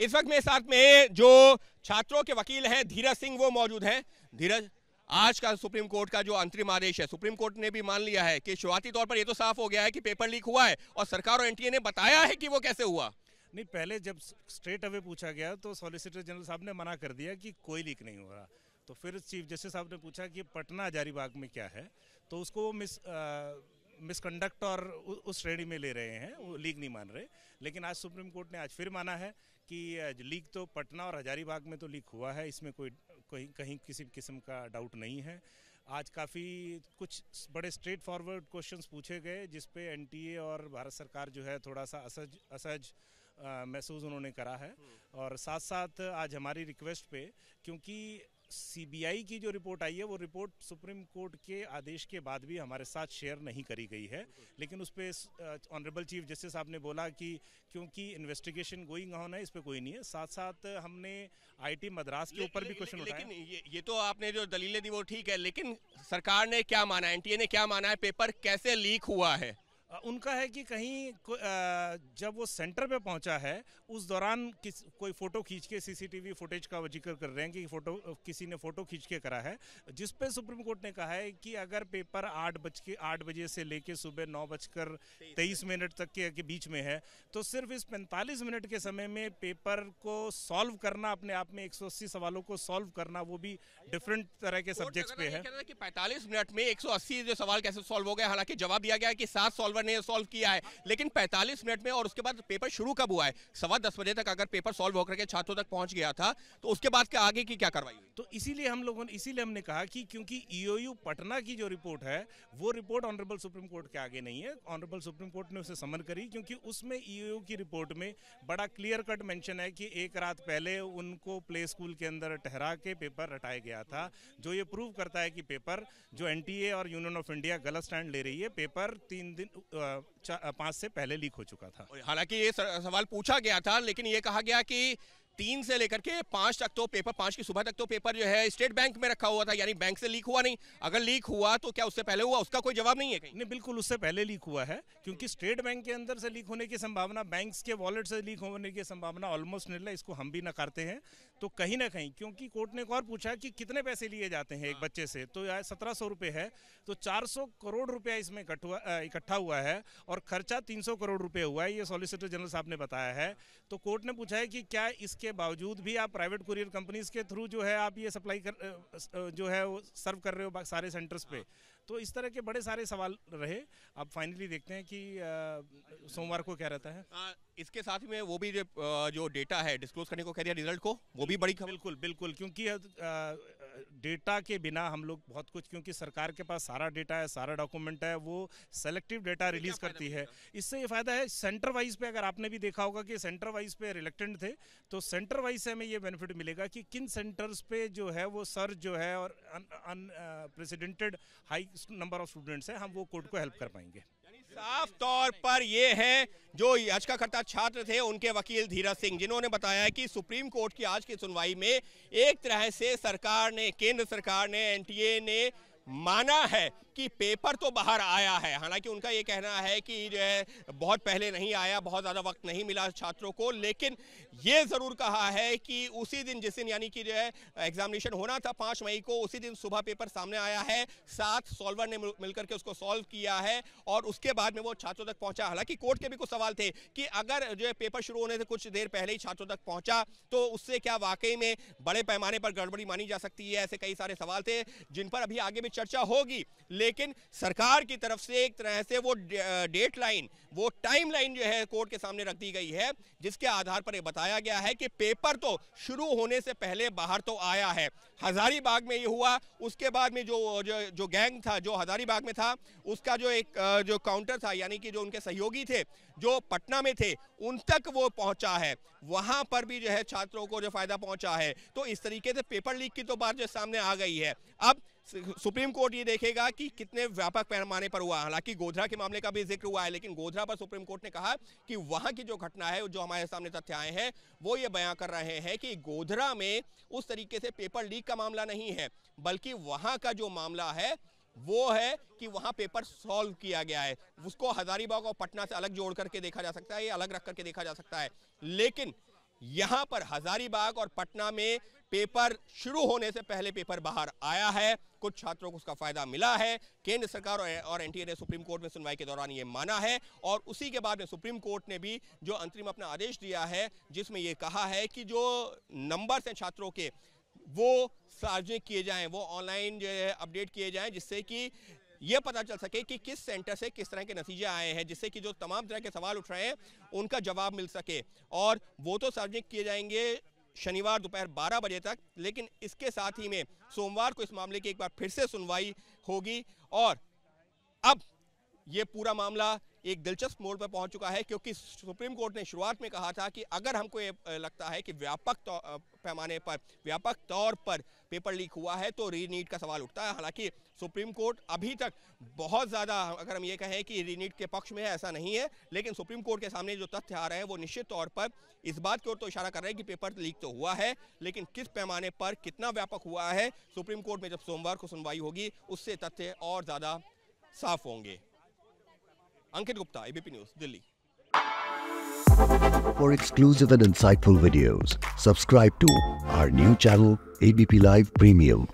इस वक्त मेरे साथ में जो छात्रों के वकील हैं धीरज सिंह वो मौजूद हैं धीरज आज का सुप्रीम कोर्ट का जो अंतरिम आदेश है सुप्रीम कोर्ट ने भी मान लिया है कि शुरुआती तौर पर ये तो साफ हो गया है कि पेपर लीक हुआ है और सरकार और एनटीए ने बताया है कि वो कैसे हुआ नहीं पहले जब स्ट्रेट अवे पूछा गया तो सॉलिसिटर जनरल साहब ने मना कर दिया कि कोई लीक नहीं हो रहा तो फिर चीफ जस्टिस साहब ने पूछा कि पटना हजारीबाग में क्या है तो उसको मिस आ, मिसकंडक्ट और उस श्रेणी में ले रहे हैं वो लीग नहीं मान रहे लेकिन आज सुप्रीम कोर्ट ने आज फिर माना है कि लीक तो पटना और हजारीबाग में तो लीक हुआ है इसमें कोई कहीं कहीं किसी किस्म का डाउट नहीं है आज काफ़ी कुछ बड़े स्ट्रेट फॉरवर्ड क्वेश्चंस पूछे गए जिस पे एनटीए और भारत सरकार जो है थोड़ा सा असहज असहज महसूस उन्होंने करा है और साथ साथ आज हमारी रिक्वेस्ट पे क्योंकि सीबीआई की जो रिपोर्ट आई है वो रिपोर्ट सुप्रीम कोर्ट के आदेश के बाद भी हमारे साथ शेयर नहीं करी गई है लेकिन उस पर ऑनरेबल चीफ जस्टिस साहब ने बोला कि क्योंकि इन्वेस्टिगेशन गोइंग ऑन है इस पर कोई नहीं है साथ साथ हमने आईटी मद्रास के ऊपर भी क्वेश्चन उठाया लेकिन ये, ये तो आपने जो दलीलें दी वो ठीक है लेकिन सरकार ने क्या माना एन ने क्या माना है पेपर कैसे लीक हुआ है उनका है कि कहीं जब वो सेंटर पे पहुंचा है उस दौरान किस कोई फ़ोटो खींच के सीसीटीवी फुटेज का जिक्र कर रहे हैं कि फ़ोटो किसी ने फ़ोटो खींच के करा है जिस पे सुप्रीम कोर्ट ने कहा है कि अगर पेपर आठ बज के आठ बजे से लेके सुबह नौ बजकर तेईस मिनट तक के, के बीच में है तो सिर्फ इस पैंतालीस मिनट के समय में पेपर को सॉल्व करना अपने आप में एक सवालों को सॉल्व करना वो भी डिफरेंट तरह के सब्जेक्ट पे है पैंतालीस मिनट में एक जो सवाल कैसे सॉल्व हो गया हालांकि जवाब दिया गया कि सात सॉल्वर ने सॉल्व किया है लेकिन 45 मिनट में और उसके बाद पेपर शुरू कब हुआ है सवा दस बजे तक अगर पेपर सॉल्व होकर के छात्रों तक पहुंच गया था तो उसके बाद के आगे की क्या कार्रवाई हुई तो इसीलिए हम लोगों ने इसीलिए हमने कहा कि क्योंकि ईओयू e पटना की जो रिपोर्ट है वो रिपोर्ट ऑनरेबल सुप्रीम कोर्ट के आगे नहीं है ऑनरेबल सुप्रीम कोर्ट ने उसे समन करी क्योंकि उसमें ईओयू e की रिपोर्ट में बड़ा क्लियर कट मैंशन है कि एक रात पहले उनको प्ले स्कूल के अंदर ठहरा के पेपर हटाया गया था जो ये प्रूव करता है कि पेपर जो एन और यूनियन ऑफ इंडिया गलत स्टैंड ले रही है पेपर तीन दिन पाँच से पहले लीक हो चुका था हालांकि ये सवाल पूछा गया था लेकिन ये कहा गया कि तीन से लेकर के पाँच तक तो पेपर पाँच की सुबह तक तो पेपर जो है स्टेट बैंक में रखा हुआ था यानी बैंक से लीक हुआ नहीं अगर लीक हुआ तो क्या उससे पहले हुआ उसका कोई जवाब नहीं है कहीं नहीं बिल्कुल उससे पहले लीक हुआ है क्योंकि स्टेट बैंक के अंदर से लीक होने की संभावना बैंक्स के वॉलेट से लीक होने की संभावना ऑलमोस्ट निर्णय इसको हम भी नकारते हैं तो कहीं ना कहीं क्योंकि कोर्ट ने एक और पूछा कि कितने पैसे लिए जाते हैं एक हाँ। बच्चे से तो यह सत्रह सौ रुपये है तो चार सौ करोड़ रुपया इसमें इकट्ठा हुआ है और खर्चा तीन सौ करोड़ रुपये हुआ है ये सॉलिसिटर जनरल साहब ने बताया है तो कोर्ट ने पूछा है कि क्या इसके बावजूद भी आप प्राइवेट कुरियर कंपनीज के थ्रू जो है आप ये सप्लाई कर जो है वो सर्व कर रहे हो सारे सेंटर्स पर तो इस तरह के बड़े सारे सवाल रहे अब फाइनली देखते हैं कि सोमवार को क्या रहता है आ, इसके साथ में वो भी जो डेटा है डिस्क्लोज करने को कह दिया रिजल्ट को वो भी बड़ी खबर बिल्कुल बिल्कुल क्योंकि डेटा के बिना हम लोग बहुत कुछ क्योंकि सरकार के पास सारा डेटा है सारा डॉक्यूमेंट है वो सेलेक्टिव डेटा रिलीज करती है इससे ये फायदा है सेंटर वाइज पे अगर आपने भी देखा होगा कि सेंटर वाइज पे रिलेक्टेंट थे तो सेंटर वाइज से हमें ये बेनिफिट मिलेगा कि किन सेंटर्स पे जो है वो सर जो है और unprecedented high number of students हैं हम वो कोर्ट को हेल्प कर पाएंगे साफ तौर पर ये है जो याचिकाकर्ता छात्र थे उनके वकील धीरज सिंह जिन्होंने बताया कि सुप्रीम कोर्ट की आज की सुनवाई में एक तरह से सरकार ने केंद्र सरकार ने एनटीए ने माना है कि पेपर तो बाहर आया है हालांकि उनका ये कहना है कि जो है बहुत पहले नहीं आया बहुत ज़्यादा वक्त नहीं मिला छात्रों को लेकिन ये ज़रूर कहा है कि उसी दिन जिस दिन यानी कि जो है एग्जामिनेशन होना था पाँच मई को उसी दिन सुबह पेपर सामने आया है सात सॉल्वर ने मिलकर के उसको सॉल्व किया है और उसके बाद में वो छात्रों तक पहुंचा हालांकि कोर्ट के भी कुछ सवाल थे कि अगर जो है पेपर शुरू होने से कुछ देर पहले ही छात्रों तक पहुंचा तो उससे क्या वाकई में बड़े पैमाने पर गड़बड़ी मानी जा सकती है ऐसे कई सारे सवाल थे जिन पर अभी आगे भी चर्चा होगी लेकिन सरकार की तरफ से एक तरह से वो डेट लाइन वो टाइम लाइन जो है कोर्ट के सामने रख दी गई है जिसके आधार पर ये बताया गया है कि पेपर तो शुरू होने से पहले बाहर तो आया है हजारीबाग में ये हुआ उसके बाद में जो जो, जो गैंग था जो हजारीबाग में था उसका जो एक जो काउंटर था यानी कि जो उनके सहयोगी थे जो पटना में थे उन तक वो पहुंचा है वहां पर भी जो है छात्रों को जो फायदा पहुंचा है तो इस तरीके से पेपर लीक की तो बात जो सामने आ गई है अब सुप्रीम कोर्ट ये देखेगा कि कितने व्यापक पैमाने पर हुआ हालांकि गोधरा के मामले का भी जिक्र हुआ है लेकिन गोधरा पर सुप्रीम कोर्ट ने कहा कि वहां की जो घटना है जो हमारे सामने तथ्य आए हैं वो ये बयां कर रहे हैं कि गोधरा में उस तरीके से पेपर लीक का मामला नहीं है बल्कि वहां का जो मामला है वो है कि वहाँ पेपर सॉल्व किया गया है उसको हजारीबाग और पटना से अलग जोड़ करके देखा जा सकता है या अलग रख करके देखा जा सकता है लेकिन यहाँ पर हजारीबाग और पटना में पेपर शुरू होने से पहले पेपर बाहर आया है कुछ छात्रों को उसका फायदा मिला है केंद्र सरकार और एनटीए ने सुप्रीम कोर्ट में सुनवाई के दौरान ये माना है और उसी के बाद में सुप्रीम कोर्ट ने भी जो अंतरिम अपना आदेश दिया है जिसमें ये कहा है कि जो नंबर्स हैं छात्रों के वो सार्वजनिक किए जाएं वो ऑनलाइन जो है अपडेट किए जाएं जिससे कि ये पता चल सके कि किस सेंटर से किस तरह के नतीजे आए हैं जिससे कि जो तमाम तरह के सवाल उठ रहे हैं उनका जवाब मिल सके और वो तो सार्वजनिक किए जाएंगे शनिवार दोपहर 12 बजे तक लेकिन इसके साथ ही में सोमवार को इस मामले की एक बार फिर से सुनवाई होगी और अब ये पूरा मामला एक दिलचस्प मोड़ पर पहुंच चुका है क्योंकि सुप्रीम कोर्ट ने शुरुआत में कहा था कि अगर हमको ये लगता है कि व्यापक तो, पैमाने पर व्यापक तौर पर पेपर लीक हुआ है तो रीनीट का सवाल उठता है हालांकि सुप्रीम कोर्ट अभी तक बहुत ज़्यादा अगर हम ये कहें कि रीनीट के पक्ष में है ऐसा नहीं है लेकिन सुप्रीम कोर्ट के सामने जो तथ्य आ रहे हैं वो निश्चित तौर पर इस बात की ओर तो इशारा कर रहे हैं कि पेपर लीक तो हुआ है लेकिन किस पैमाने पर कितना व्यापक हुआ है सुप्रीम कोर्ट में जब सोमवार को सुनवाई होगी उससे तथ्य और ज़्यादा साफ होंगे Ankit Gupta, ABP News, Delhi. For exclusive and insightful videos, subscribe to our new channel ABP Live Premium.